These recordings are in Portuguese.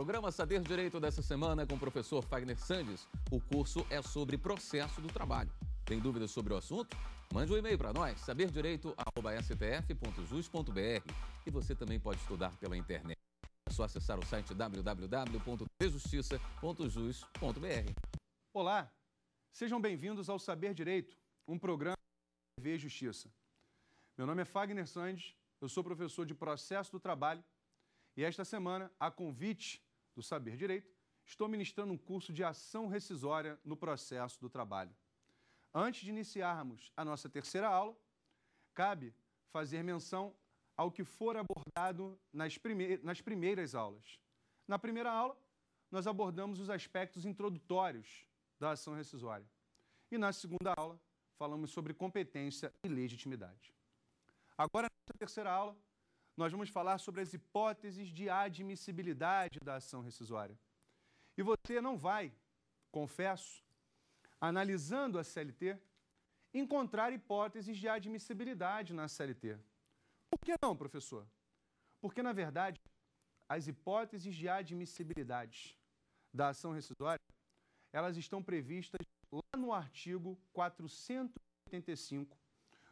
Programa Saber Direito dessa semana é com o professor Fagner Sandes. O curso é sobre processo do trabalho. Tem dúvidas sobre o assunto? Mande um e-mail para nós, saberdireito.stf.jus.br. E você também pode estudar pela internet. É só acessar o site www.prejustiça.jus.br. Olá, sejam bem-vindos ao Saber Direito, um programa de TV Justiça. Meu nome é Fagner Sandes, eu sou professor de Processo do Trabalho e esta semana, a convite do Saber Direito, estou ministrando um curso de ação rescisória no processo do trabalho. Antes de iniciarmos a nossa terceira aula, cabe fazer menção ao que for abordado nas, primeiras, nas primeiras aulas. Na primeira aula, nós abordamos os aspectos introdutórios da ação rescisória. E na segunda aula, falamos sobre competência e legitimidade. Agora, na terceira aula, nós vamos falar sobre as hipóteses de admissibilidade da ação rescisória. E você não vai, confesso, analisando a CLT, encontrar hipóteses de admissibilidade na CLT. Por que não, professor? Porque, na verdade, as hipóteses de admissibilidade da ação rescisória, elas estão previstas lá no artigo 485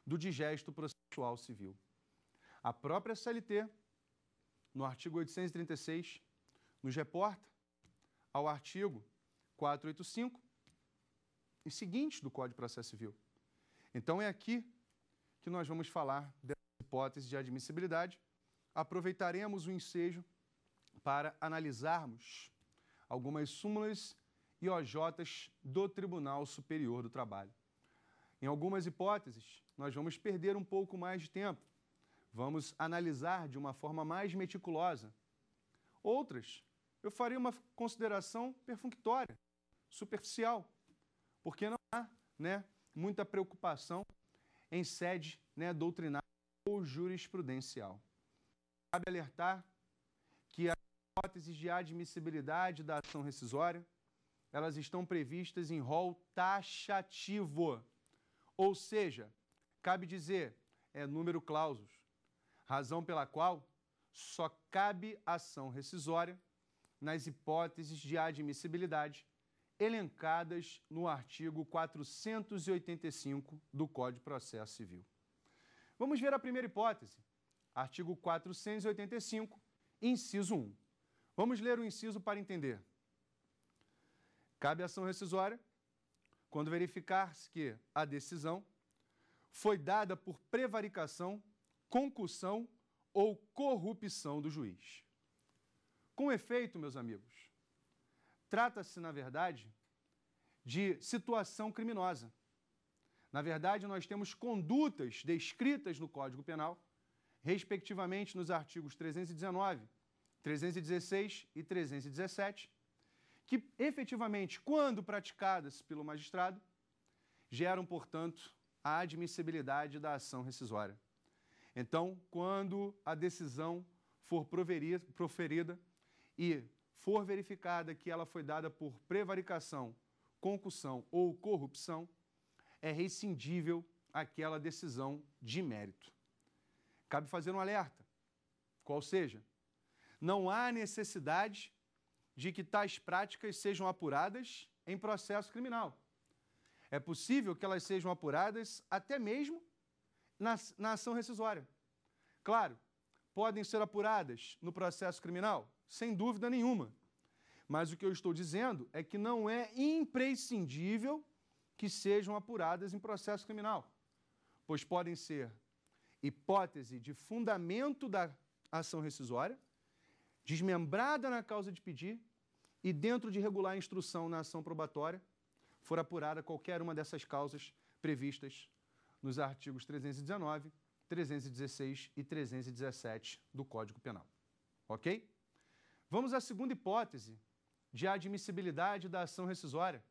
do Digesto Processual Civil a própria CLT, no artigo 836, nos reporta ao artigo 485 e seguintes do Código de Processo Civil. Então é aqui que nós vamos falar dessa hipótese de admissibilidade. Aproveitaremos o ensejo para analisarmos algumas súmulas e OJs do Tribunal Superior do Trabalho. Em algumas hipóteses, nós vamos perder um pouco mais de tempo, vamos analisar de uma forma mais meticulosa. Outras, eu faria uma consideração perfunctória, superficial, porque não há né, muita preocupação em sede né, doutrinária ou jurisprudencial. Cabe alertar que as hipóteses de admissibilidade da ação rescisória, elas estão previstas em rol taxativo, ou seja, cabe dizer, é número clausos, razão pela qual só cabe ação rescisória nas hipóteses de admissibilidade elencadas no artigo 485 do Código de Processo Civil. Vamos ver a primeira hipótese, artigo 485, inciso 1. Vamos ler o inciso para entender. Cabe ação rescisória quando verificar-se que a decisão foi dada por prevaricação concussão ou corrupção do juiz. Com efeito, meus amigos, trata-se, na verdade, de situação criminosa. Na verdade, nós temos condutas descritas no Código Penal, respectivamente nos artigos 319, 316 e 317, que efetivamente, quando praticadas pelo magistrado, geram, portanto, a admissibilidade da ação rescisória. Então, quando a decisão for proferida e for verificada que ela foi dada por prevaricação, concussão ou corrupção, é rescindível aquela decisão de mérito. Cabe fazer um alerta, qual seja, não há necessidade de que tais práticas sejam apuradas em processo criminal. É possível que elas sejam apuradas até mesmo na, na ação rescisória. Claro, podem ser apuradas no processo criminal? Sem dúvida nenhuma. Mas o que eu estou dizendo é que não é imprescindível que sejam apuradas em processo criminal, pois podem ser hipótese de fundamento da ação rescisória, desmembrada na causa de pedir e dentro de regular instrução na ação probatória, for apurada qualquer uma dessas causas previstas nos artigos 319, 316 e 317 do Código Penal. Ok? Vamos à segunda hipótese de admissibilidade da ação rescisória,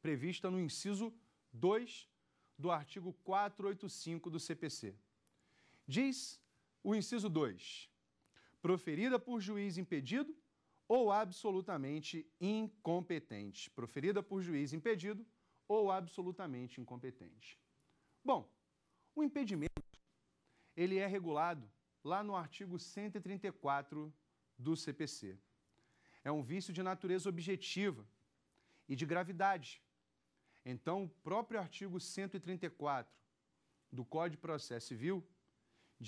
prevista no inciso 2 do artigo 485 do CPC. Diz o inciso 2: proferida por juiz impedido ou absolutamente incompetente. Proferida por juiz impedido ou absolutamente incompetente. Bom, o impedimento ele é regulado lá no artigo 134 do CPC. É um vício de natureza objetiva e de gravidade. Então, o próprio artigo 134 do Código de Processo Civil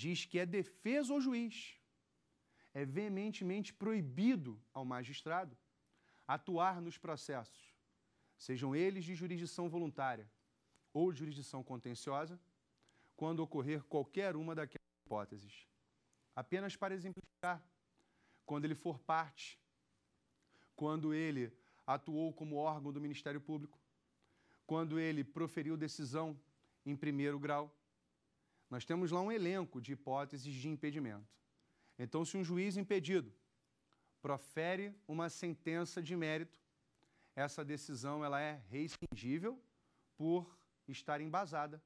diz que é defesa ao juiz. É veementemente proibido ao magistrado atuar nos processos, sejam eles de jurisdição voluntária, ou jurisdição contenciosa quando ocorrer qualquer uma daquelas hipóteses. Apenas para exemplificar, quando ele for parte, quando ele atuou como órgão do Ministério Público, quando ele proferiu decisão em primeiro grau. Nós temos lá um elenco de hipóteses de impedimento. Então, se um juiz impedido profere uma sentença de mérito, essa decisão ela é rescindível por estar embasada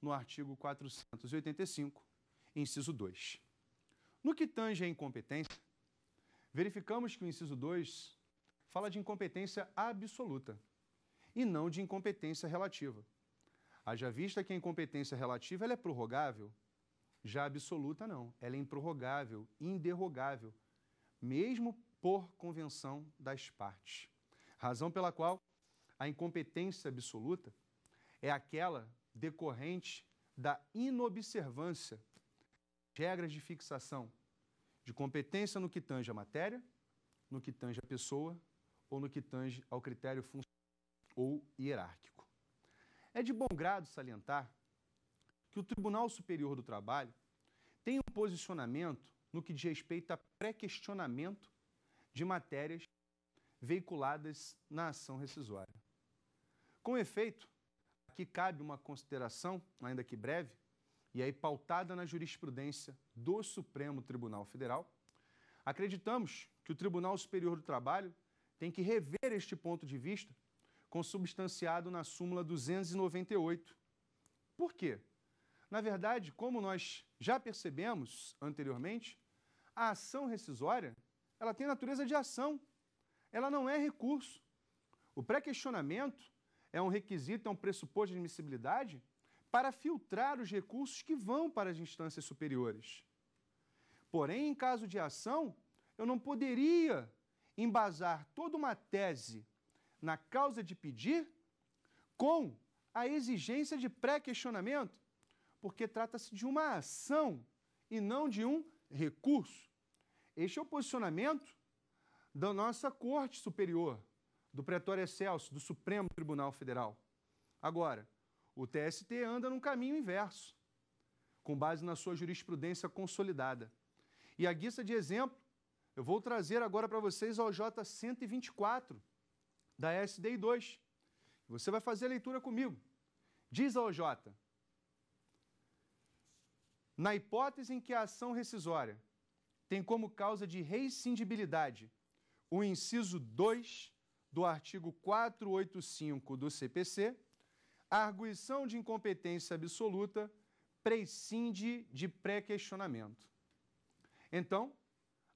no artigo 485, inciso 2. No que tange à incompetência, verificamos que o inciso 2 fala de incompetência absoluta e não de incompetência relativa. Haja vista que a incompetência relativa é prorrogável, já absoluta não, ela é improrrogável, inderrogável, mesmo por convenção das partes. Razão pela qual a incompetência absoluta é aquela decorrente da inobservância de regras de fixação de competência no que tange a matéria, no que tange a pessoa ou no que tange ao critério funcional ou hierárquico. É de bom grado salientar que o Tribunal Superior do Trabalho tem um posicionamento no que diz respeito a pré-questionamento de matérias veiculadas na ação rescisória. Com efeito, Aqui cabe uma consideração, ainda que breve, e aí pautada na jurisprudência do Supremo Tribunal Federal. Acreditamos que o Tribunal Superior do Trabalho tem que rever este ponto de vista consubstanciado na súmula 298. Por quê? Na verdade, como nós já percebemos anteriormente, a ação rescisória, ela tem natureza de ação. Ela não é recurso. O pré-questionamento é um requisito, é um pressuposto de admissibilidade para filtrar os recursos que vão para as instâncias superiores. Porém, em caso de ação, eu não poderia embasar toda uma tese na causa de pedir com a exigência de pré-questionamento, porque trata-se de uma ação e não de um recurso. Este é o posicionamento da nossa Corte Superior, do Pretório Excelso, do Supremo Tribunal Federal. Agora, o TST anda num caminho inverso, com base na sua jurisprudência consolidada. E a guisa de exemplo, eu vou trazer agora para vocês o J124 da SDI2. Você vai fazer a leitura comigo. Diz ao J. Na hipótese em que a ação rescisória tem como causa de rescindibilidade o inciso 2 do artigo 485 do CPC, a arguição de incompetência absoluta prescinde de pré-questionamento. Então,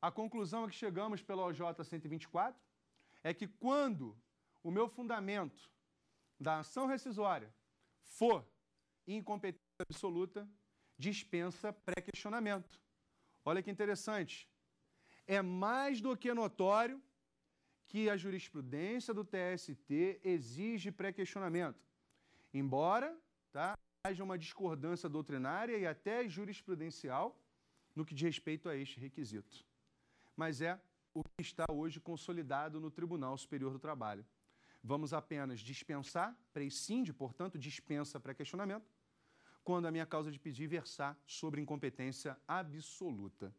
a conclusão a que chegamos pela OJ 124 é que quando o meu fundamento da ação rescisória for incompetência absoluta, dispensa pré-questionamento. Olha que interessante. É mais do que notório que a jurisprudência do TST exige pré-questionamento, embora tá, haja uma discordância doutrinária e até jurisprudencial no que diz respeito a este requisito. Mas é o que está hoje consolidado no Tribunal Superior do Trabalho. Vamos apenas dispensar, prescinde, portanto, dispensa pré-questionamento, quando a minha causa de pedir versar sobre incompetência absoluta.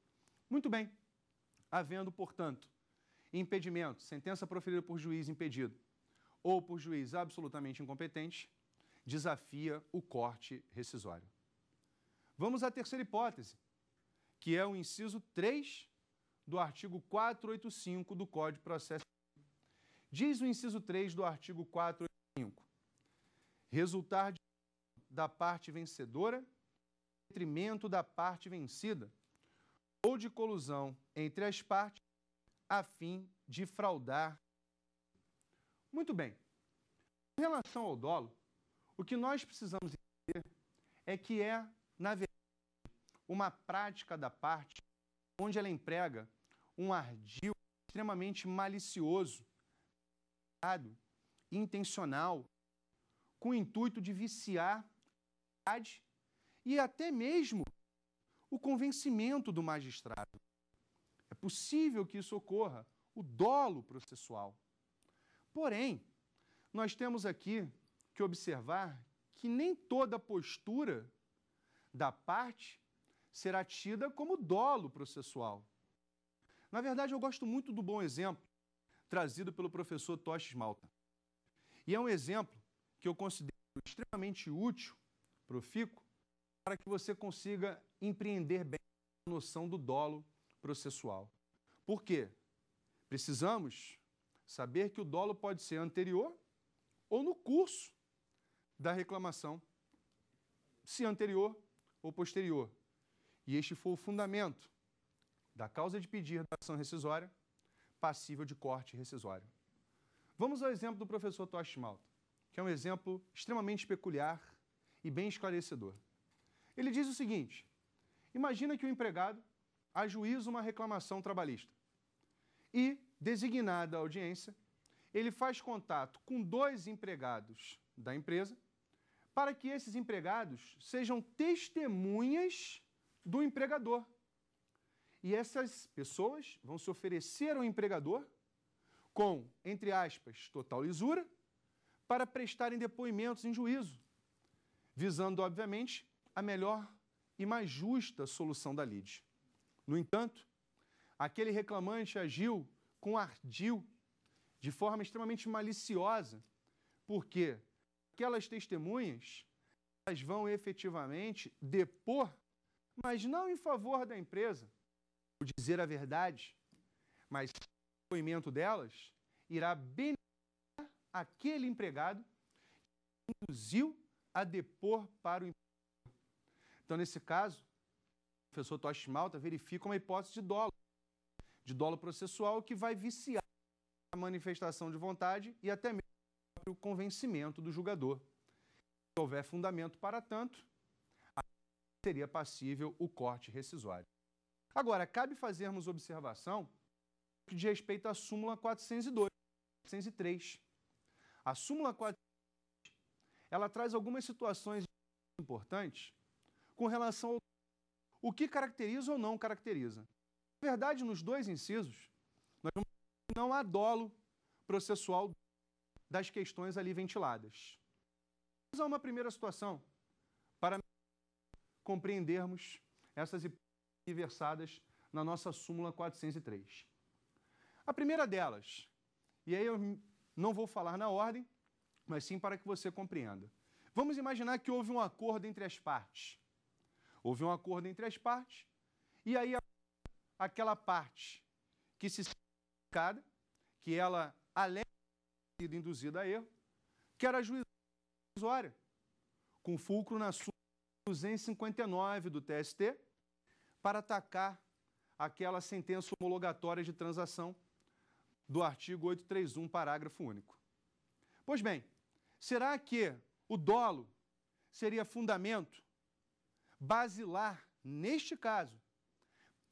Muito bem. Havendo, portanto, impedimento, sentença proferida por juiz impedido ou por juiz absolutamente incompetente, desafia o corte rescisório. Vamos à terceira hipótese, que é o inciso 3 do artigo 485 do Código de Processo. Diz o inciso 3 do artigo 485: resultar de da parte vencedora detrimento da parte vencida ou de colusão entre as partes a fim de fraudar. Muito bem. Em relação ao dolo, o que nós precisamos entender é que é, na verdade, uma prática da parte onde ela emprega um ardil extremamente malicioso, intencional, com o intuito de viciar a e até mesmo o convencimento do magistrado possível que isso ocorra, o dolo processual. Porém, nós temos aqui que observar que nem toda postura da parte será tida como dolo processual. Na verdade, eu gosto muito do bom exemplo trazido pelo professor Tostes Malta. E é um exemplo que eu considero extremamente útil, profico, para que você consiga empreender bem a noção do dolo processual. Por quê? Precisamos saber que o dolo pode ser anterior ou no curso da reclamação, se anterior ou posterior. E este foi o fundamento da causa de pedir da ação rescisória, passível de corte rescisório. Vamos ao exemplo do professor Tosh Malta, que é um exemplo extremamente peculiar e bem esclarecedor. Ele diz o seguinte: imagina que o empregado ajuiza uma reclamação trabalhista. E, designada a audiência, ele faz contato com dois empregados da empresa para que esses empregados sejam testemunhas do empregador. E essas pessoas vão se oferecer ao empregador com, entre aspas, total lisura, para prestarem depoimentos em juízo, visando, obviamente, a melhor e mais justa solução da lide. No entanto, aquele reclamante agiu com ardil, de forma extremamente maliciosa, porque aquelas testemunhas elas vão efetivamente depor, mas não em favor da empresa, ou dizer a verdade, mas o depoimento delas irá beneficiar aquele empregado que induziu a depor para o empregador. Então, nesse caso, professor Tosh Malta verifica uma hipótese de dolo, de dolo processual que vai viciar a manifestação de vontade e até mesmo o convencimento do julgador. Se houver fundamento para tanto, seria passível o corte rescisório. Agora, cabe fazermos observação que respeito à súmula 402, 403. A súmula 403, ela traz algumas situações importantes com relação ao o que caracteriza ou não caracteriza. Na verdade, nos dois incisos, nós vamos dizer que não há dolo processual das questões ali ventiladas. Vamos a uma primeira situação para compreendermos essas hipóteses na nossa súmula 403. A primeira delas, e aí eu não vou falar na ordem, mas sim para que você compreenda. Vamos imaginar que houve um acordo entre as partes. Houve um acordo entre as partes, e aí aquela parte que se cada que ela alega sido induzida a erro, que era a juizória, com fulcro na sua 259 do TST, para atacar aquela sentença homologatória de transação do artigo 831, parágrafo único. Pois bem, será que o dolo seria fundamento basilar, neste caso,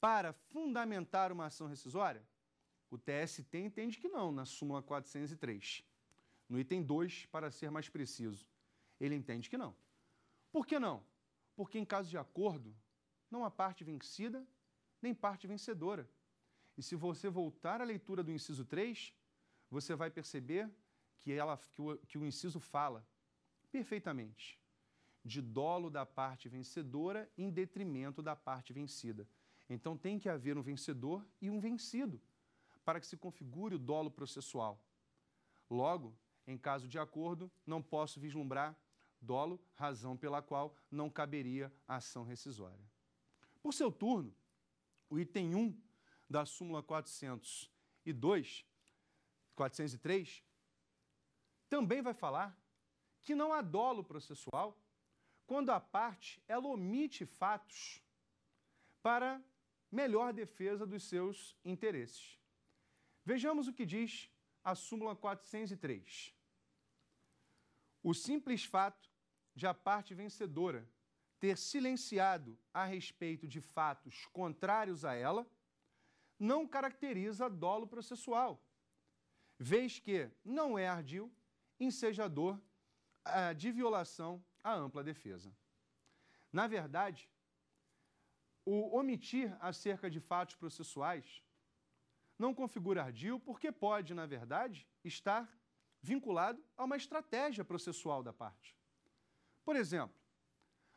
para fundamentar uma ação rescisória? O TST entende que não, na súmula 403. No item 2, para ser mais preciso, ele entende que não. Por que não? Porque em caso de acordo, não há parte vencida nem parte vencedora. E se você voltar à leitura do inciso 3, você vai perceber que, ela, que, o, que o inciso fala perfeitamente de dolo da parte vencedora em detrimento da parte vencida. Então tem que haver um vencedor e um vencido para que se configure o dolo processual. Logo, em caso de acordo, não posso vislumbrar dolo, razão pela qual não caberia a ação rescisória. Por seu turno, o item 1 da súmula 402, 403, também vai falar que não há dolo processual quando a parte ela omite fatos para melhor defesa dos seus interesses. Vejamos o que diz a súmula 403. O simples fato de a parte vencedora ter silenciado a respeito de fatos contrários a ela não caracteriza dolo processual, vez que não é ardil ensejador ah, de violação a ampla defesa. Na verdade, o omitir acerca de fatos processuais não configura ardil porque pode, na verdade, estar vinculado a uma estratégia processual da parte. Por exemplo,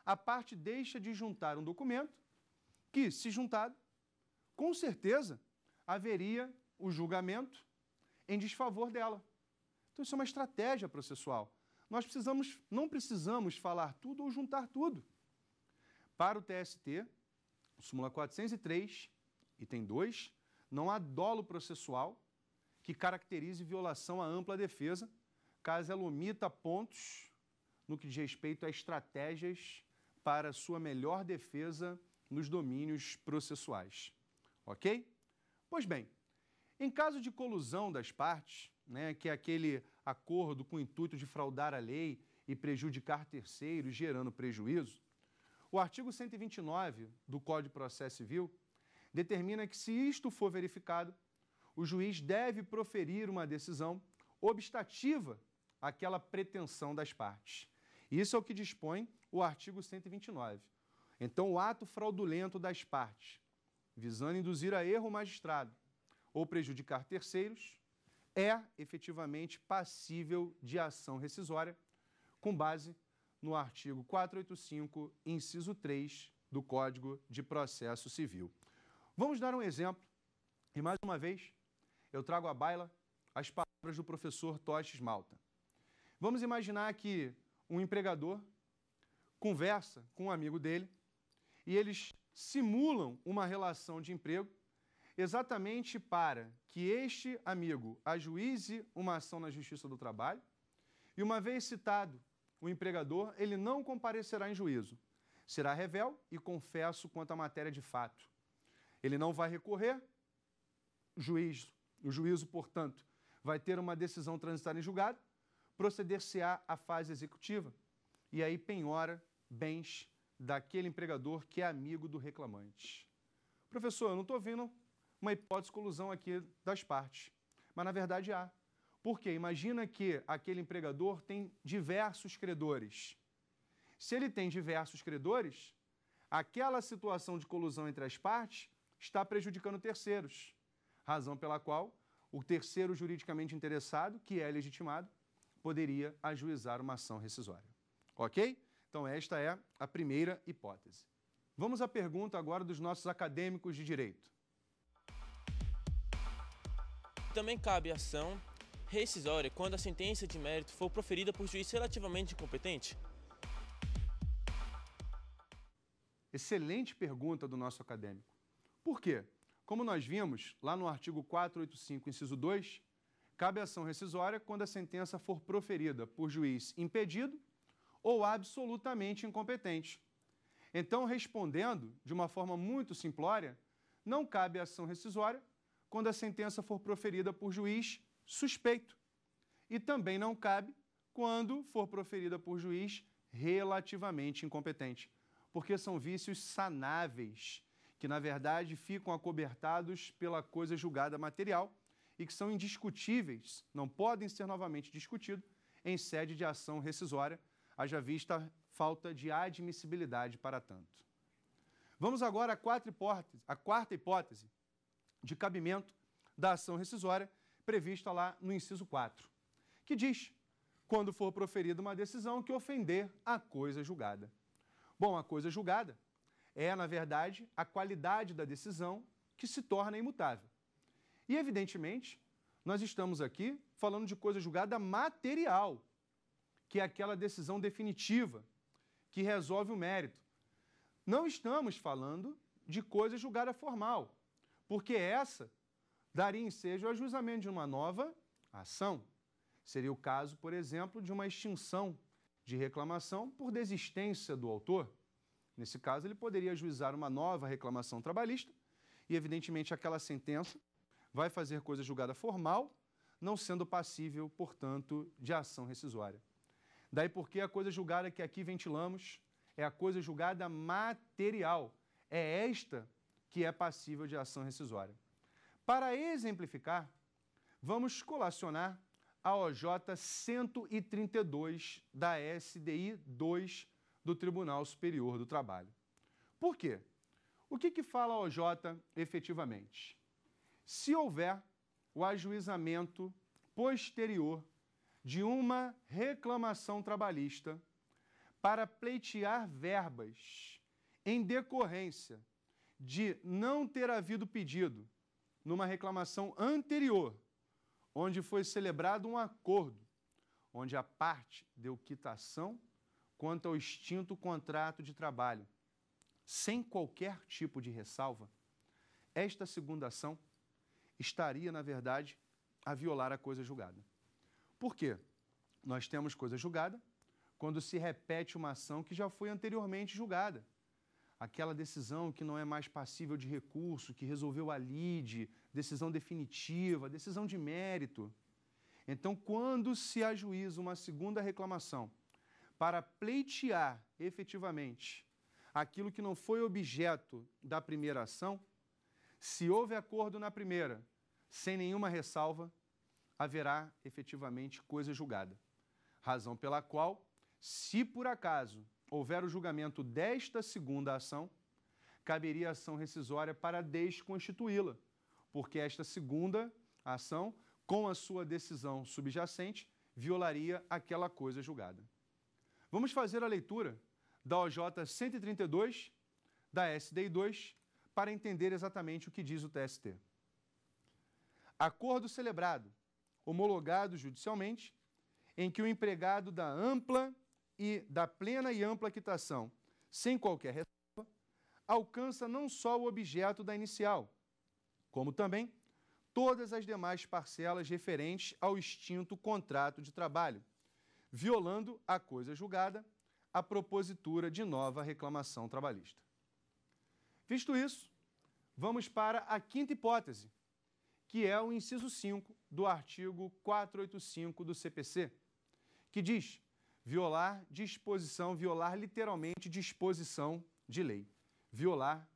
a parte deixa de juntar um documento que, se juntado, com certeza haveria o julgamento em desfavor dela. Então, isso é uma estratégia processual nós precisamos, não precisamos falar tudo ou juntar tudo. Para o TST, súmula 403, item 2, não há dolo processual que caracterize violação à ampla defesa, caso ela omita pontos no que diz respeito a estratégias para sua melhor defesa nos domínios processuais. Ok? Pois bem, em caso de colusão das partes, né, que é aquele acordo com o intuito de fraudar a lei e prejudicar terceiros, gerando prejuízo, o artigo 129 do Código de Processo Civil determina que, se isto for verificado, o juiz deve proferir uma decisão obstativa àquela pretensão das partes. Isso é o que dispõe o artigo 129. Então, o ato fraudulento das partes, visando induzir a erro o magistrado ou prejudicar terceiros, é efetivamente passível de ação rescisória com base no artigo 485, inciso 3 do Código de Processo Civil. Vamos dar um exemplo e mais uma vez eu trago à baila as palavras do professor Toches Malta. Vamos imaginar que um empregador conversa com um amigo dele e eles simulam uma relação de emprego exatamente para que este amigo ajuize uma ação na Justiça do Trabalho e, uma vez citado o empregador, ele não comparecerá em juízo. Será revel e confesso quanto à matéria de fato. Ele não vai recorrer, juízo. O juízo, portanto, vai ter uma decisão transitada em julgado, proceder-se-á à fase executiva e aí penhora bens daquele empregador que é amigo do reclamante. Professor, eu não estou vendo uma hipótese de colusão aqui das partes. Mas na verdade há. Porque imagina que aquele empregador tem diversos credores. Se ele tem diversos credores, aquela situação de colusão entre as partes está prejudicando terceiros, razão pela qual o terceiro juridicamente interessado, que é legitimado, poderia ajuizar uma ação rescisória. Ok? Então, esta é a primeira hipótese. Vamos à pergunta agora dos nossos acadêmicos de direito. Também cabe ação rescisória quando a sentença de mérito for proferida por juiz relativamente incompetente? Excelente pergunta do nosso acadêmico. Por quê? Como nós vimos lá no artigo 485, inciso 2, cabe ação rescisória quando a sentença for proferida por juiz impedido ou absolutamente incompetente. Então, respondendo de uma forma muito simplória, não cabe ação rescisória quando a sentença for proferida por juiz suspeito. E também não cabe quando for proferida por juiz relativamente incompetente, porque são vícios sanáveis, que na verdade ficam acobertados pela coisa julgada material e que são indiscutíveis, não podem ser novamente discutidos em sede de ação rescisória, haja vista falta de admissibilidade para tanto. Vamos agora à quarta hipótese, à quarta hipótese de cabimento da ação rescisória prevista lá no inciso 4, que diz, quando for proferida uma decisão que ofender a coisa julgada. Bom, a coisa julgada é, na verdade, a qualidade da decisão que se torna imutável. E, evidentemente, nós estamos aqui falando de coisa julgada material, que é aquela decisão definitiva que resolve o mérito. Não estamos falando de coisa julgada formal, porque essa daria ensejo ao ajuizamento de uma nova ação. Seria o caso, por exemplo, de uma extinção de reclamação por desistência do autor. Nesse caso, ele poderia ajuizar uma nova reclamação trabalhista e, evidentemente, aquela sentença vai fazer coisa julgada formal, não sendo passível, portanto, de ação rescisória. Daí porque a coisa julgada que aqui ventilamos é a coisa julgada material. É esta que é passível de ação rescisória. Para exemplificar, vamos colacionar a OJ 132 da SDI 2 do Tribunal Superior do Trabalho. Por quê? O que, que fala a OJ efetivamente? Se houver o ajuizamento posterior de uma reclamação trabalhista para pleitear verbas em decorrência de não ter havido pedido numa reclamação anterior, onde foi celebrado um acordo, onde a parte deu quitação quanto ao extinto contrato de trabalho, sem qualquer tipo de ressalva, esta segunda ação estaria, na verdade, a violar a coisa julgada. Por quê? Nós temos coisa julgada quando se repete uma ação que já foi anteriormente julgada aquela decisão que não é mais passível de recurso, que resolveu a lide, decisão definitiva, decisão de mérito. Então, quando se ajuiza uma segunda reclamação para pleitear efetivamente aquilo que não foi objeto da primeira ação, se houve acordo na primeira, sem nenhuma ressalva, haverá efetivamente coisa julgada. Razão pela qual, se por acaso houver o julgamento desta segunda ação, caberia ação rescisória para desconstituí-la, porque esta segunda ação, com a sua decisão subjacente, violaria aquela coisa julgada. Vamos fazer a leitura da OJ 132, da SDI 2, para entender exatamente o que diz o TST. Acordo celebrado, homologado judicialmente, em que o empregado da ampla e da plena e ampla quitação, sem qualquer ressalva, alcança não só o objeto da inicial, como também todas as demais parcelas referentes ao extinto contrato de trabalho, violando a coisa julgada, a propositura de nova reclamação trabalhista. Visto isso, vamos para a quinta hipótese, que é o inciso 5 do artigo 485 do CPC, que diz Violar disposição, violar literalmente disposição de lei. Violar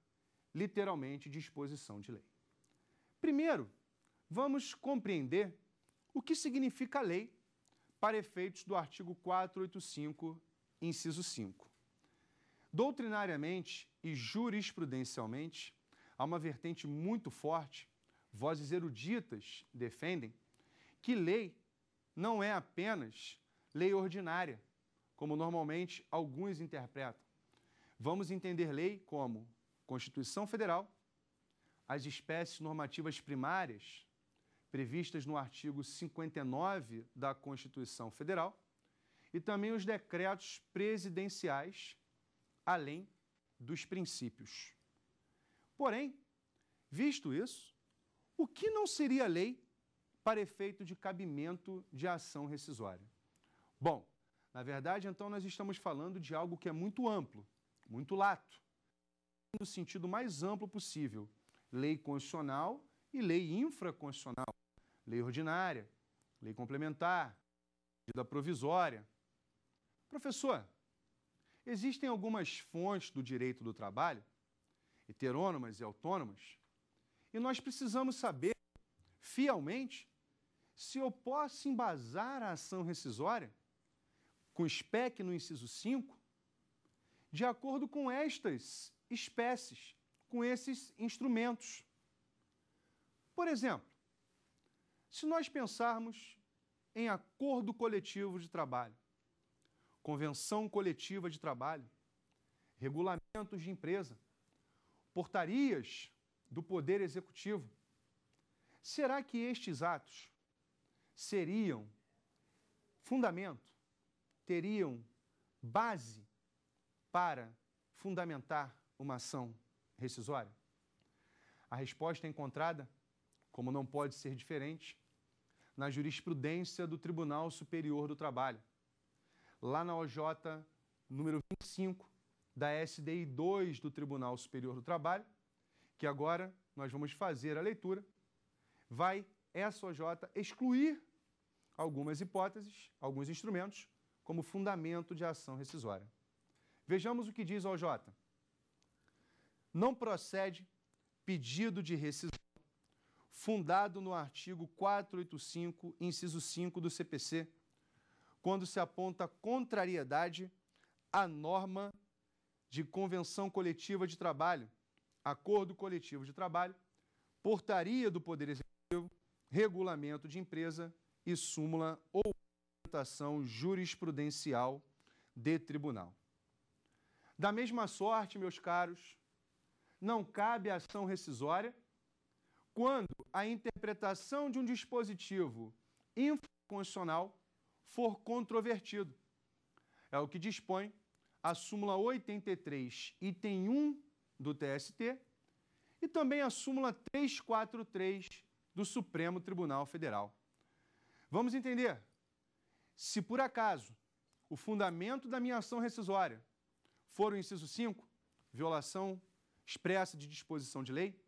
literalmente disposição de lei. Primeiro, vamos compreender o que significa lei para efeitos do artigo 485, inciso 5. Doutrinariamente e jurisprudencialmente, há uma vertente muito forte, vozes eruditas defendem, que lei não é apenas lei ordinária, como normalmente alguns interpretam. Vamos entender lei como Constituição Federal, as espécies normativas primárias previstas no artigo 59 da Constituição Federal e também os decretos presidenciais, além dos princípios. Porém, visto isso, o que não seria lei para efeito de cabimento de ação rescisória? Bom, na verdade, então, nós estamos falando de algo que é muito amplo, muito lato, no sentido mais amplo possível. Lei constitucional e lei infraconstitucional, lei ordinária, lei complementar, medida provisória. Professor, existem algumas fontes do direito do trabalho, heterônomas e autônomas, e nós precisamos saber, fielmente, se eu posso embasar a ação rescisória com SPEC no inciso 5, de acordo com estas espécies, com esses instrumentos. Por exemplo, se nós pensarmos em acordo coletivo de trabalho, convenção coletiva de trabalho, regulamentos de empresa, portarias do Poder Executivo, será que estes atos seriam fundamento teriam base para fundamentar uma ação rescisória? A resposta é encontrada, como não pode ser diferente, na jurisprudência do Tribunal Superior do Trabalho, lá na OJ número 25 da SDI 2 do Tribunal Superior do Trabalho, que agora nós vamos fazer a leitura, vai essa OJ excluir algumas hipóteses, alguns instrumentos como fundamento de ação rescisória. Vejamos o que diz o OJ. Não procede pedido de rescisão fundado no artigo 485, inciso 5 do CPC, quando se aponta contrariedade à norma de convenção coletiva de trabalho, acordo coletivo de trabalho, portaria do Poder Executivo, regulamento de empresa e súmula ou jurisprudencial de tribunal. Da mesma sorte, meus caros, não cabe ação rescisória quando a interpretação de um dispositivo inconstitucional for controvertido. É o que dispõe a súmula 83, item 1 do TST e também a súmula 343 do Supremo Tribunal Federal. Vamos entender se por acaso o fundamento da minha ação rescisória for o inciso 5, violação expressa de disposição de lei,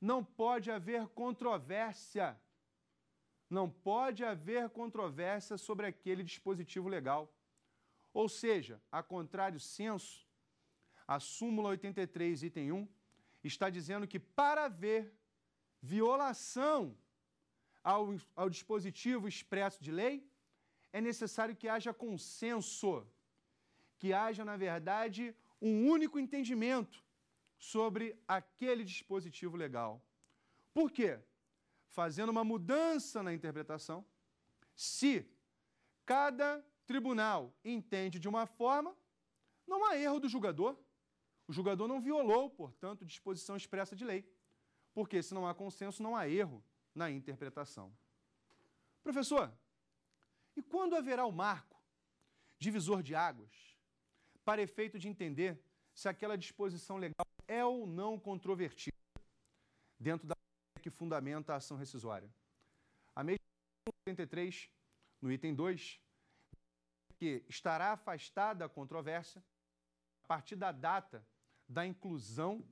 não pode haver controvérsia. Não pode haver controvérsia sobre aquele dispositivo legal. Ou seja, a contrário senso, a súmula 83, item 1, está dizendo que para haver violação ao, ao dispositivo expresso de lei, é necessário que haja consenso, que haja, na verdade, um único entendimento sobre aquele dispositivo legal. Por quê? Fazendo uma mudança na interpretação, se cada tribunal entende de uma forma, não há erro do julgador. O julgador não violou, portanto, disposição expressa de lei. Porque se não há consenso, não há erro na interpretação. Professor, e quando haverá o marco, divisor de águas, para efeito de entender se aquela disposição legal é ou não controvertida dentro da que fundamenta a ação rescisória? A mesma 83, no item 2, que estará afastada a controvérsia a partir da data da inclusão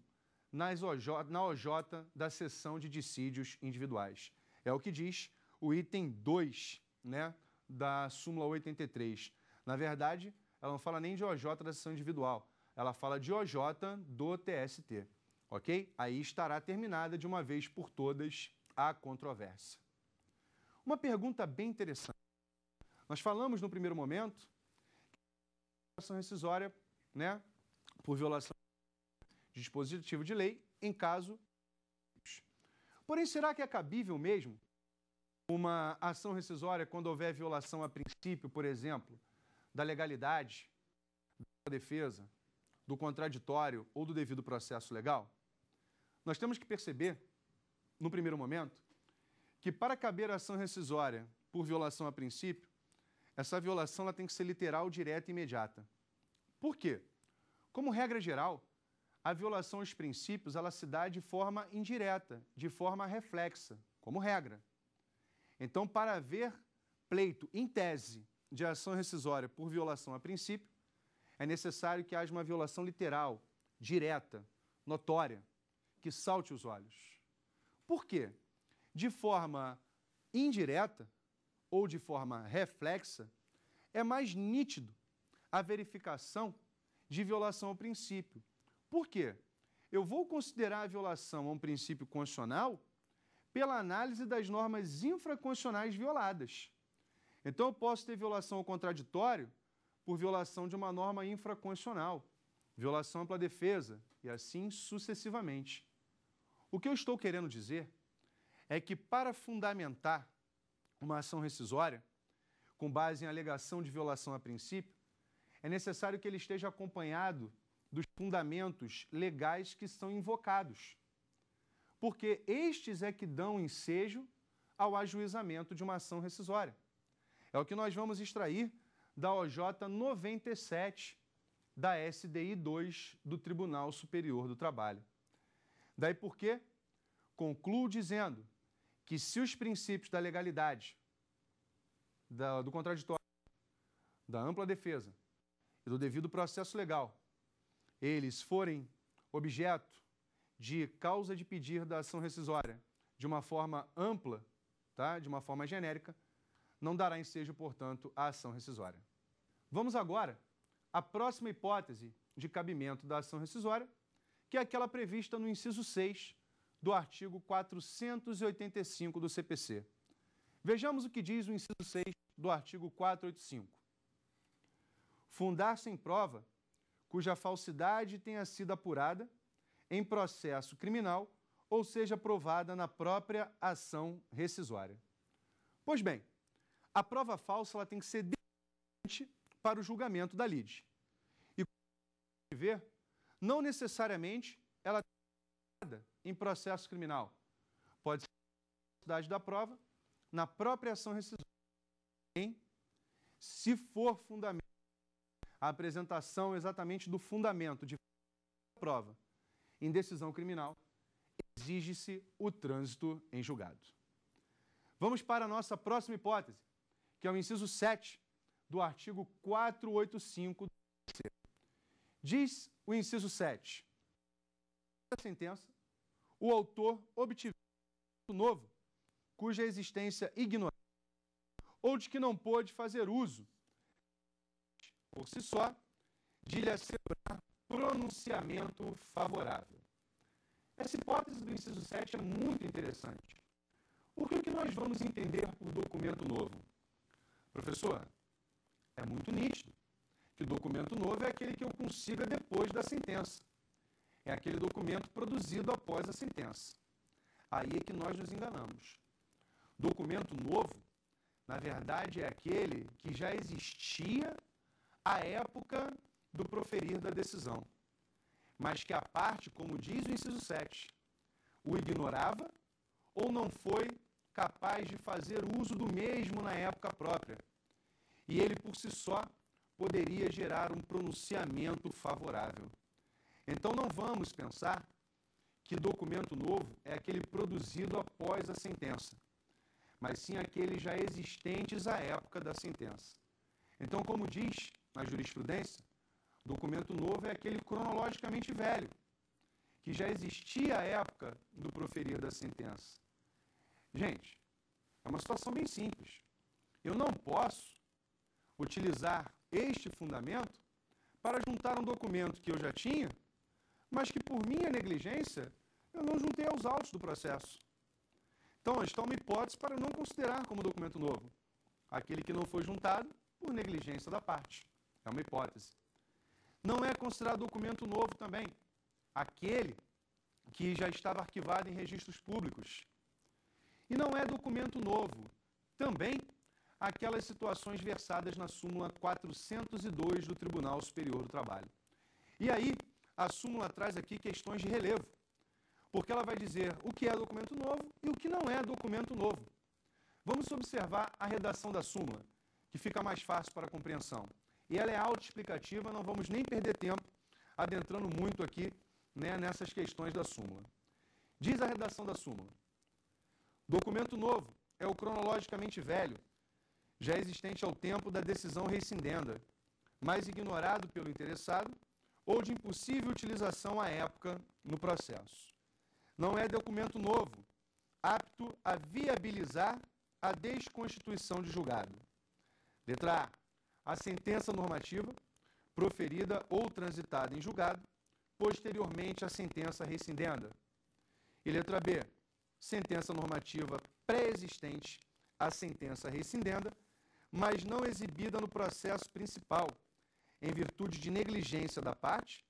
nas OJ, na OJ da sessão de dissídios individuais. É o que diz o item 2, né? da súmula 83. Na verdade, ela não fala nem de OJ da sessão individual, ela fala de OJ do TST, ok? Aí estará terminada de uma vez por todas a controvérsia. Uma pergunta bem interessante. Nós falamos no primeiro momento que a rescisória, né, por violação de dispositivo de lei em caso. Porém, será que é cabível mesmo uma ação rescisória quando houver violação a princípio, por exemplo, da legalidade, da defesa, do contraditório ou do devido processo legal, nós temos que perceber, no primeiro momento, que para caber a ação rescisória por violação a princípio, essa violação ela tem que ser literal, direta e imediata. Por quê? Como regra geral, a violação aos princípios ela se dá de forma indireta, de forma reflexa, como regra. Então, para haver pleito em tese de ação rescisória por violação a princípio, é necessário que haja uma violação literal, direta, notória, que salte os olhos. Por quê? De forma indireta ou de forma reflexa, é mais nítido a verificação de violação ao princípio. Por quê? Eu vou considerar a violação a um princípio constitucional pela análise das normas infraconstitucionais violadas. Então, eu posso ter violação ao contraditório por violação de uma norma infraconstitucional, violação pela ampla defesa e assim sucessivamente. O que eu estou querendo dizer é que, para fundamentar uma ação rescisória, com base em alegação de violação a princípio, é necessário que ele esteja acompanhado dos fundamentos legais que são invocados porque estes é que dão ensejo ao ajuizamento de uma ação rescisória. É o que nós vamos extrair da OJ 97 da SDI 2 do Tribunal Superior do Trabalho. Daí porque Concluo dizendo que se os princípios da legalidade, da, do contraditório, da ampla defesa e do devido processo legal, eles forem objeto de causa de pedir da ação rescisória de uma forma ampla, tá? de uma forma genérica, não dará ensejo, portanto, à ação rescisória. Vamos agora à próxima hipótese de cabimento da ação rescisória, que é aquela prevista no inciso 6 do artigo 485 do CPC. Vejamos o que diz o inciso 6 do artigo 485. Fundar-se em prova cuja falsidade tenha sido apurada em processo criminal ou seja provada na própria ação rescisória. Pois bem, a prova falsa ela tem que ser diferente para o julgamento da lide. E como ver, não necessariamente ela é em processo criminal. Pode ser da prova na própria ação rescisória, se for fundamento, a apresentação exatamente do fundamento de prova em decisão criminal, exige-se o trânsito em julgado. Vamos para a nossa próxima hipótese, que é o inciso 7 do artigo 485 do Diz o inciso 7. Da sentença, o autor obtiver novo, cuja existência ignorada ou de que não pôde fazer uso, por si só, de lhe assegurar pronunciamento favorável. Essa hipótese do inciso 7 é muito interessante. É o que nós vamos entender por documento novo? Professor, é muito nítido que documento novo é aquele que eu consiga depois da sentença. É aquele documento produzido após a sentença. Aí é que nós nos enganamos. Documento novo, na verdade, é aquele que já existia à época do proferir da decisão, mas que a parte, como diz o inciso 7, o ignorava ou não foi capaz de fazer uso do mesmo na época própria, e ele por si só poderia gerar um pronunciamento favorável. Então não vamos pensar que documento novo é aquele produzido após a sentença, mas sim aqueles já existentes à época da sentença. Então, como diz na jurisprudência, Documento novo é aquele cronologicamente velho, que já existia à época do proferir da sentença. Gente, é uma situação bem simples. Eu não posso utilizar este fundamento para juntar um documento que eu já tinha, mas que por minha negligência eu não juntei aos autos do processo. Então, está uma hipótese para não considerar como documento novo aquele que não foi juntado por negligência da parte. É uma hipótese não é considerado documento novo também. Aquele que já estava arquivado em registros públicos. E não é documento novo também aquelas situações versadas na súmula 402 do Tribunal Superior do Trabalho. E aí, a súmula traz aqui questões de relevo, porque ela vai dizer o que é documento novo e o que não é documento novo. Vamos observar a redação da súmula, que fica mais fácil para a compreensão e ela é autoexplicativa, não vamos nem perder tempo adentrando muito aqui né, nessas questões da súmula. Diz a redação da súmula: Documento novo é o cronologicamente velho, já existente ao tempo da decisão rescindenda, mas ignorado pelo interessado ou de impossível utilização à época no processo. Não é documento novo, apto a viabilizar a desconstituição de julgado. Letra A a sentença normativa proferida ou transitada em julgado, posteriormente à sentença rescindenda. E letra B, sentença normativa pré-existente à sentença rescindenda, mas não exibida no processo principal, em virtude de negligência da parte,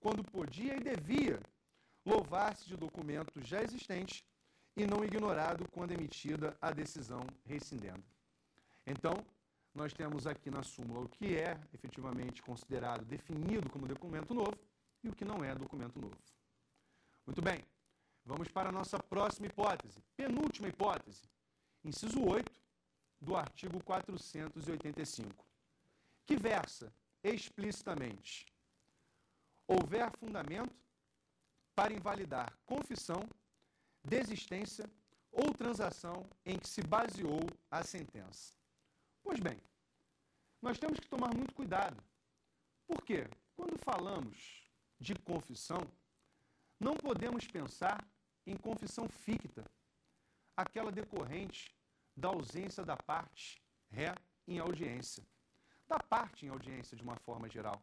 quando podia e devia louvar-se de documento já existente e não ignorado quando emitida a decisão rescindenda. Então, nós temos aqui na súmula o que é efetivamente considerado, definido como documento novo e o que não é documento novo. Muito bem, vamos para a nossa próxima hipótese, penúltima hipótese, inciso 8 do artigo 485, que versa explicitamente: houver fundamento para invalidar confissão, desistência ou transação em que se baseou a sentença. Pois bem, nós temos que tomar muito cuidado. Por quê? Quando falamos de confissão, não podemos pensar em confissão ficta, aquela decorrente da ausência da parte ré em audiência, da parte em audiência de uma forma geral.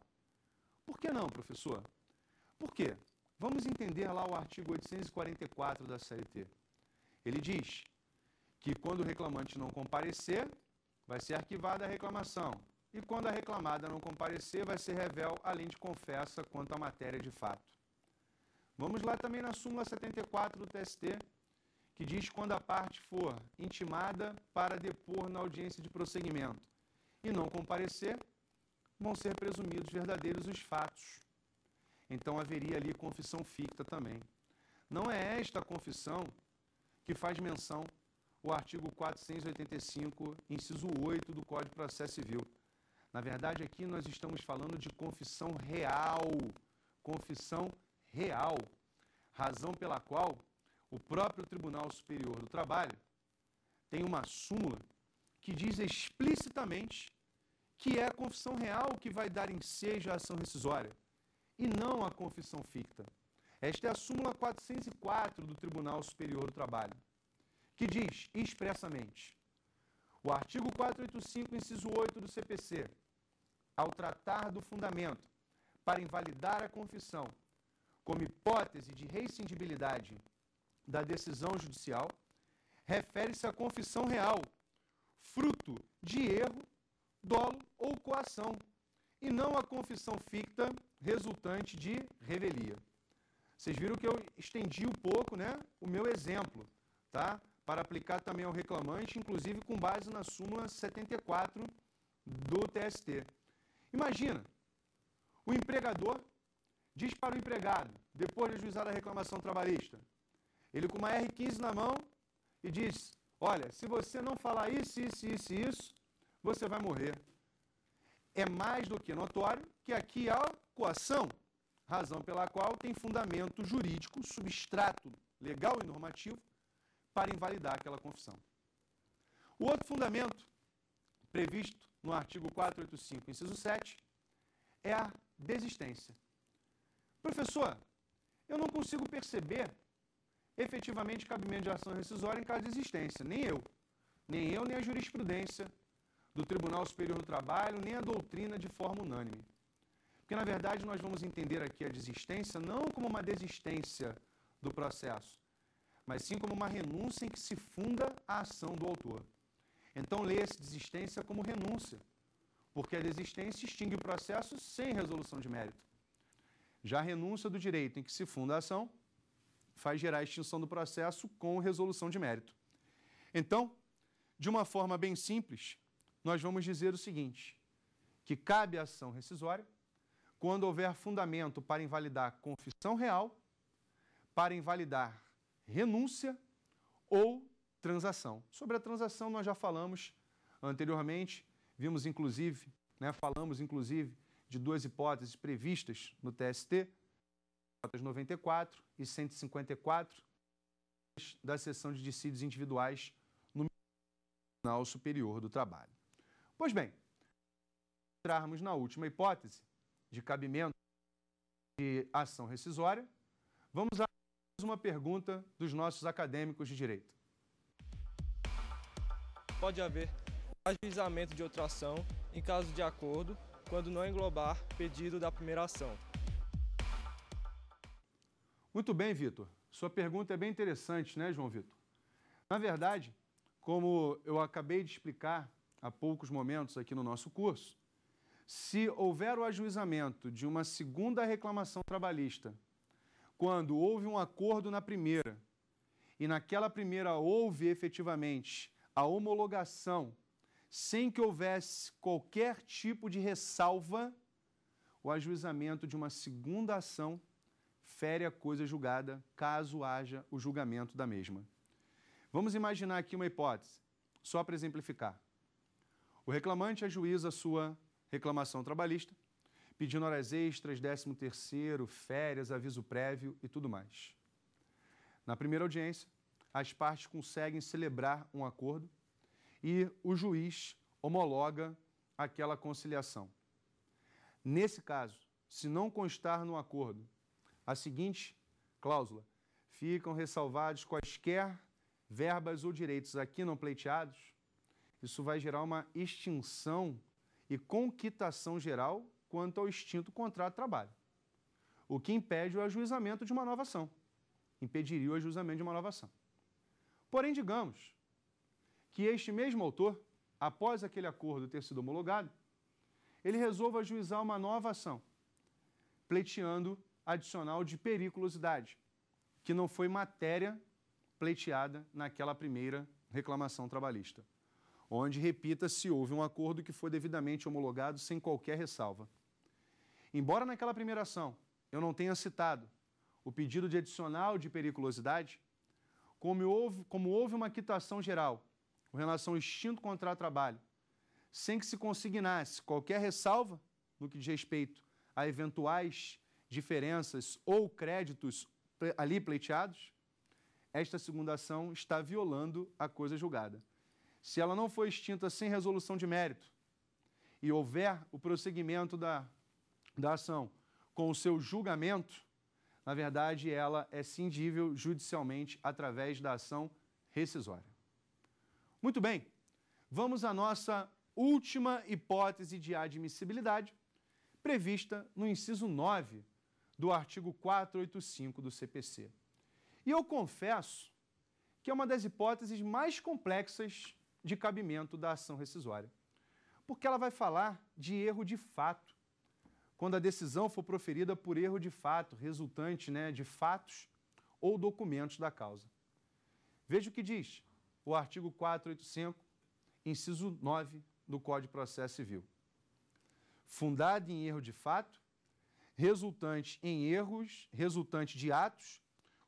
Por que não, professor? Por quê? Vamos entender lá o artigo 844 da CLT. Ele diz que quando o reclamante não comparecer, vai ser arquivada a reclamação e, quando a reclamada não comparecer, vai ser revel, além de confessa quanto à matéria de fato. Vamos lá também na súmula 74 do TST, que diz quando a parte for intimada para depor na audiência de prosseguimento e não comparecer, vão ser presumidos verdadeiros os fatos. Então haveria ali confissão ficta também. Não é esta confissão que faz menção o artigo 485, inciso 8 do Código de Processo Civil. Na verdade, aqui nós estamos falando de confissão real. Confissão real. Razão pela qual o próprio Tribunal Superior do Trabalho tem uma súmula que diz explicitamente que é a confissão real que vai dar ensejo à ação rescisória e não a confissão ficta. Esta é a súmula 404 do Tribunal Superior do Trabalho que diz expressamente: o artigo 485, inciso 8 do CPC, ao tratar do fundamento para invalidar a confissão como hipótese de rescindibilidade da decisão judicial, refere-se à confissão real, fruto de erro, dolo ou coação, e não à confissão ficta resultante de revelia. Vocês viram que eu estendi um pouco né, o meu exemplo, tá? para aplicar também ao reclamante, inclusive com base na súmula 74 do TST. Imagina, o empregador diz para o empregado, depois de ajuizar a reclamação trabalhista, ele com uma R15 na mão e diz: Olha, se você não falar isso, isso, isso e isso, você vai morrer. É mais do que notório que aqui há coação, razão pela qual tem fundamento jurídico, substrato legal e normativo, para invalidar aquela confissão. O outro fundamento previsto no artigo 485, inciso 7, é a desistência. Professor, eu não consigo perceber efetivamente cabimento de ação rescisória em caso de desistência, nem eu. Nem eu, nem a jurisprudência do Tribunal Superior do Trabalho, nem a doutrina de forma unânime. Porque, na verdade, nós vamos entender aqui a desistência não como uma desistência do processo, mas sim como uma renúncia em que se funda a ação do autor. Então, lê-se desistência como renúncia, porque a desistência extingue o processo sem resolução de mérito. Já a renúncia do direito em que se funda a ação faz gerar a extinção do processo com resolução de mérito. Então, de uma forma bem simples, nós vamos dizer o seguinte: que cabe a ação rescisória quando houver fundamento para invalidar confissão real, para invalidar renúncia ou transação. Sobre a transação nós já falamos anteriormente, vimos inclusive, né, falamos inclusive de duas hipóteses previstas no TST, 94 e 154 da seção de dissídios individuais no Tribunal Superior do Trabalho. Pois bem, entrarmos na última hipótese de cabimento de ação rescisória, vamos a uma pergunta dos nossos acadêmicos de direito. Pode haver ajuizamento de outra ação em caso de acordo, quando não englobar pedido da primeira ação. Muito bem, Vitor. Sua pergunta é bem interessante, né, João Vitor? Na verdade, como eu acabei de explicar há poucos momentos aqui no nosso curso, se houver o ajuizamento de uma segunda reclamação trabalhista quando houve um acordo na primeira e naquela primeira houve efetivamente a homologação, sem que houvesse qualquer tipo de ressalva, o ajuizamento de uma segunda ação fere a coisa julgada, caso haja o julgamento da mesma. Vamos imaginar aqui uma hipótese, só para exemplificar. O reclamante ajuiza a sua reclamação trabalhista pedindo horas extras, 13 terceiro, férias, aviso prévio e tudo mais. Na primeira audiência, as partes conseguem celebrar um acordo e o juiz homologa aquela conciliação. Nesse caso, se não constar no acordo a seguinte cláusula, ficam ressalvados quaisquer verbas ou direitos aqui não pleiteados, isso vai gerar uma extinção e conquitação geral quanto ao extinto contrato de trabalho, o que impede o ajuizamento de uma nova ação. Impediria o ajuizamento de uma nova ação. Porém, digamos que este mesmo autor, após aquele acordo ter sido homologado, ele resolva ajuizar uma nova ação, pleiteando adicional de periculosidade, que não foi matéria pleiteada naquela primeira reclamação trabalhista, onde, repita, se houve um acordo que foi devidamente homologado sem qualquer ressalva. Embora naquela primeira ação eu não tenha citado o pedido de adicional de periculosidade, como houve, como houve uma quitação geral com relação ao extinto contrato de trabalho, sem que se consignasse qualquer ressalva no que diz respeito a eventuais diferenças ou créditos ali pleiteados, esta segunda ação está violando a coisa julgada. Se ela não for extinta sem resolução de mérito e houver o prosseguimento da da ação com o seu julgamento, na verdade, ela é cindível judicialmente através da ação rescisória. Muito bem, vamos à nossa última hipótese de admissibilidade, prevista no inciso 9 do artigo 485 do CPC. E eu confesso que é uma das hipóteses mais complexas de cabimento da ação rescisória, porque ela vai falar de erro de fato quando a decisão for proferida por erro de fato, resultante né, de fatos ou documentos da causa. Veja o que diz o artigo 485, inciso 9 do Código de Processo Civil. Fundada em erro de fato, resultante em erros, resultante de atos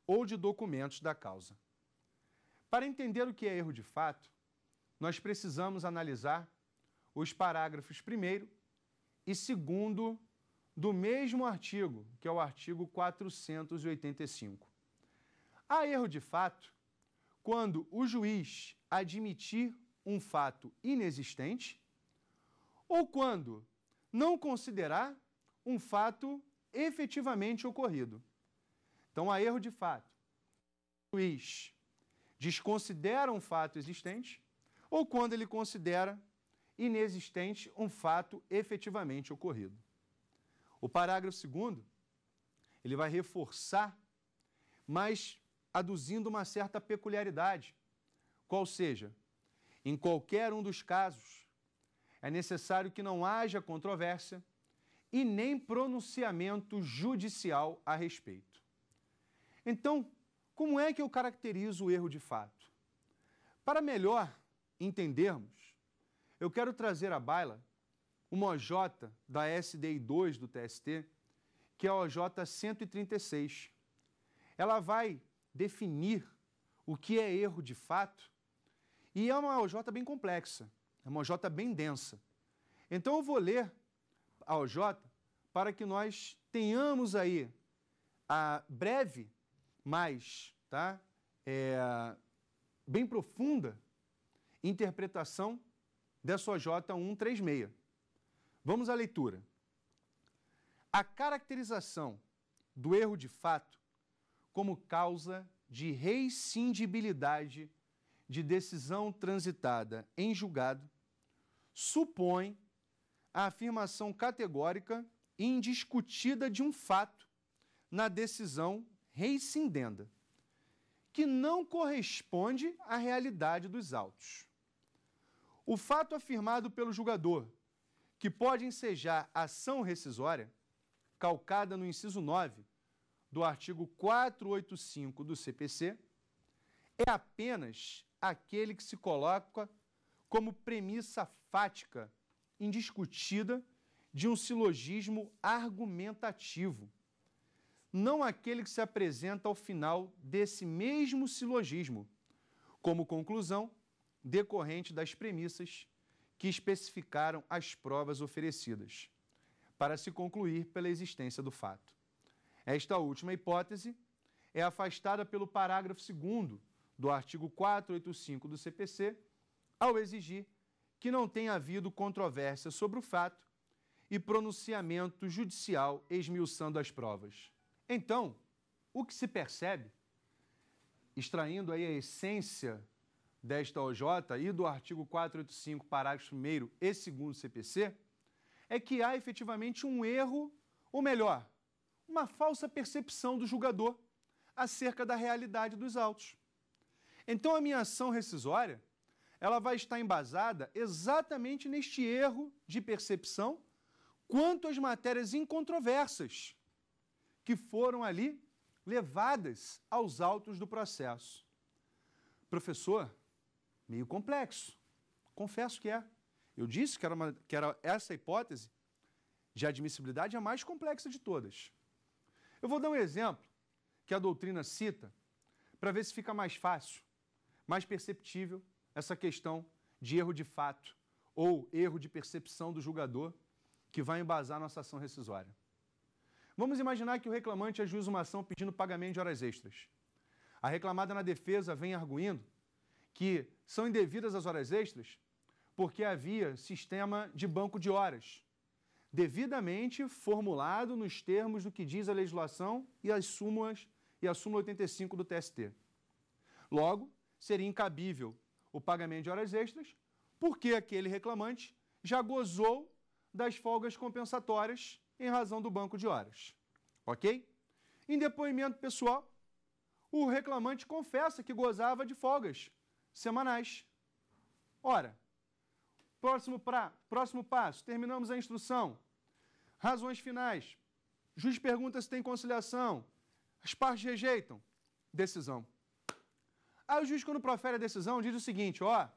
ou de documentos da causa. Para entender o que é erro de fato, nós precisamos analisar os parágrafos 1 e 2 do mesmo artigo, que é o artigo 485. Há erro de fato quando o juiz admitir um fato inexistente ou quando não considerar um fato efetivamente ocorrido. Então há erro de fato. O juiz desconsidera um fato existente ou quando ele considera inexistente um fato efetivamente ocorrido. O parágrafo segundo, ele vai reforçar, mas aduzindo uma certa peculiaridade, qual seja, em qualquer um dos casos, é necessário que não haja controvérsia e nem pronunciamento judicial a respeito. Então, como é que eu caracterizo o erro de fato? Para melhor entendermos, eu quero trazer à baila uma OJ da SDI2 do TST, que é a OJ 136. Ela vai definir o que é erro de fato e é uma OJ bem complexa, é uma OJ bem densa. Então eu vou ler a OJ para que nós tenhamos aí a breve, mas tá, é, bem profunda interpretação dessa OJ 136. Vamos à leitura. A caracterização do erro de fato como causa de rescindibilidade de decisão transitada em julgado supõe a afirmação categórica e indiscutida de um fato na decisão rescindenda, que não corresponde à realidade dos autos. O fato afirmado pelo julgador que pode ensejar ação rescisória, calcada no inciso 9 do artigo 485 do CPC, é apenas aquele que se coloca como premissa fática indiscutida de um silogismo argumentativo, não aquele que se apresenta ao final desse mesmo silogismo, como conclusão decorrente das premissas que especificaram as provas oferecidas, para se concluir pela existência do fato. Esta última hipótese é afastada pelo parágrafo 2 do artigo 485 do CPC, ao exigir que não tenha havido controvérsia sobre o fato e pronunciamento judicial esmiuçando as provas. Então, o que se percebe, extraindo aí a essência desta OJ e do artigo 485, parágrafo 1 e 2 CPC, é que há efetivamente um erro, ou melhor, uma falsa percepção do julgador acerca da realidade dos autos. Então a minha ação rescisória, ela vai estar embasada exatamente neste erro de percepção quanto às matérias incontroversas que foram ali levadas aos autos do processo. Professor, meio complexo. Confesso que é. Eu disse que era, uma, que era essa hipótese de admissibilidade a mais complexa de todas. Eu vou dar um exemplo que a doutrina cita para ver se fica mais fácil, mais perceptível essa questão de erro de fato ou erro de percepção do julgador que vai embasar nossa ação rescisória. Vamos imaginar que o reclamante ajuiza uma ação pedindo pagamento de horas extras. A reclamada na defesa vem arguindo que são indevidas as horas extras porque havia sistema de banco de horas, devidamente formulado nos termos do que diz a legislação e as súmulas e a súmula 85 do TST. Logo, seria incabível o pagamento de horas extras, porque aquele reclamante já gozou das folgas compensatórias em razão do banco de horas. OK? Em depoimento pessoal, o reclamante confessa que gozava de folgas semanais. Ora, próximo, pra, próximo passo, terminamos a instrução. Razões finais. Juiz pergunta se tem conciliação. As partes rejeitam. Decisão. Aí o juiz, quando profere a decisão, diz o seguinte: ó,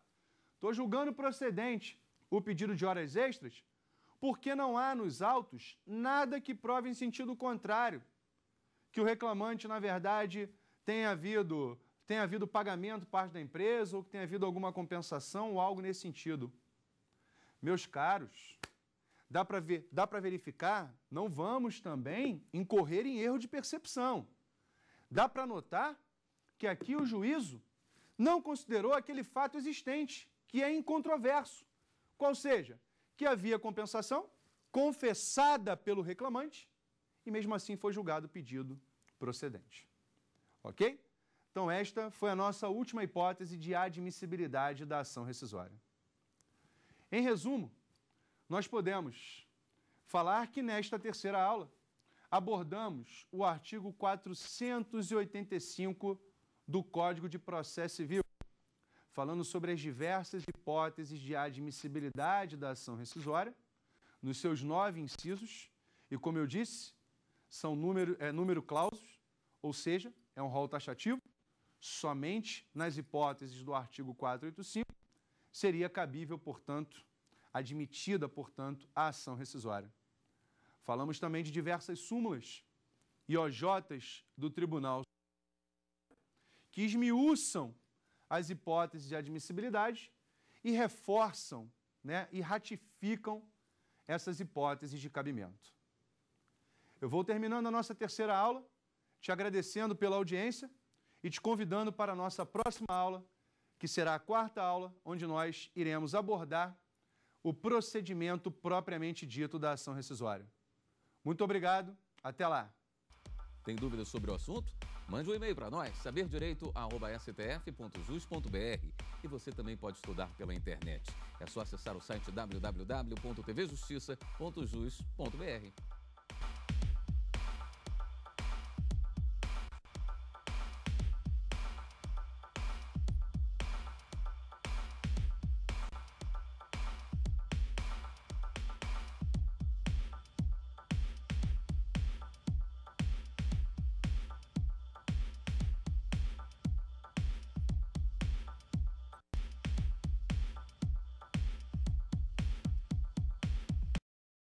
estou julgando procedente o pedido de horas extras, porque não há nos autos nada que prove em sentido contrário que o reclamante, na verdade, tenha havido que tenha havido pagamento parte da empresa ou que tenha havido alguma compensação ou algo nesse sentido. Meus caros, dá para ver, dá para verificar, não vamos também incorrer em erro de percepção. Dá para notar que aqui o juízo não considerou aquele fato existente, que é incontroverso. Qual seja, que havia compensação confessada pelo reclamante e mesmo assim foi julgado o pedido procedente. OK? Então, esta foi a nossa última hipótese de admissibilidade da ação rescisória. Em resumo, nós podemos falar que nesta terceira aula abordamos o artigo 485 do Código de Processo Civil, falando sobre as diversas hipóteses de admissibilidade da ação rescisória, nos seus nove incisos, e como eu disse, são número, é, número clausos, ou seja, é um rol taxativo somente nas hipóteses do artigo 485, seria cabível, portanto, admitida, portanto, a ação rescisória. Falamos também de diversas súmulas e OJs do Tribunal que esmiuçam as hipóteses de admissibilidade e reforçam né, e ratificam essas hipóteses de cabimento. Eu vou terminando a nossa terceira aula, te agradecendo pela audiência e te convidando para a nossa próxima aula, que será a quarta aula, onde nós iremos abordar o procedimento propriamente dito da ação rescisória. Muito obrigado, até lá. Tem dúvidas sobre o assunto? Mande um e-mail para nós, saberdireito@stf.jus.br, e você também pode estudar pela internet. É só acessar o site www.tvjustiça.jus.br.